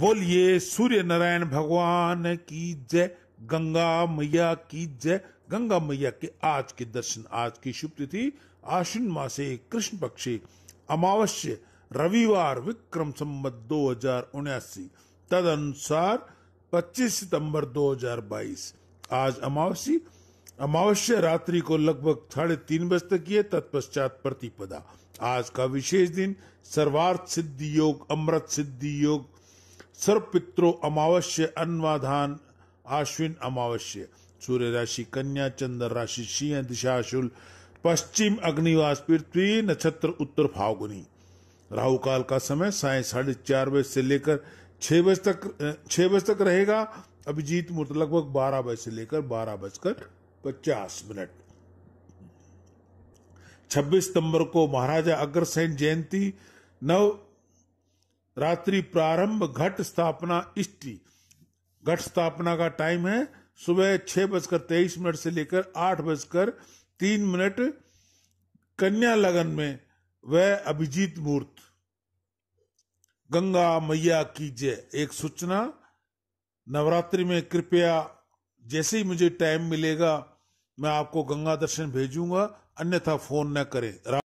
बोलिए सूर्य नारायण भगवान की जय गंगा मैया की जय गंगा मैया के आज के दर्शन आज की शुभ तिथि आश्विन मासे कृष्ण पक्षे अमावस्य रविवार विक्रम संबत दो हजार उन्यासी तद अनुसार पच्चीस सितंबर 2022 आज अमावसी अमावस्या रात्रि को लगभग साढ़े तीन बजे तक ये तत्पश्चात प्रतिपदा आज का विशेष दिन सर्वार्थ सिद्धि योग अमृत सिद्धि योग सर्व पित्रो अमावश्य अन्वाधान आश्विन अमावश्य सूर्य राशि कन्या चंद्र राशि सिंह दिशाशूल पश्चिम अग्निवास पृथ्वी नक्षत्र उत्तर फागुनी राहु काल का समय साय साढ़े चार बजे से लेकर छह बजे तक छह बजे तक रहेगा अभिजीत मुहूर्त लगभग बारह बजे से लेकर बारह बजकर पचास मिनट छब्बीस सितंबर को महाराजा अग्रसेन जयंती नव रात्रि प्रारंभ घट स्थापना इष्टि घट स्थापना का टाइम है सुबह छह बजकर तेईस मिनट से लेकर आठ बजकर तीन मिनट कन्या लगन में वह अभिजीत मुहूर्त गंगा मैया की जय एक सूचना नवरात्रि में कृपया जैसे ही मुझे टाइम मिलेगा मैं आपको गंगा दर्शन भेजूंगा अन्यथा फोन न करें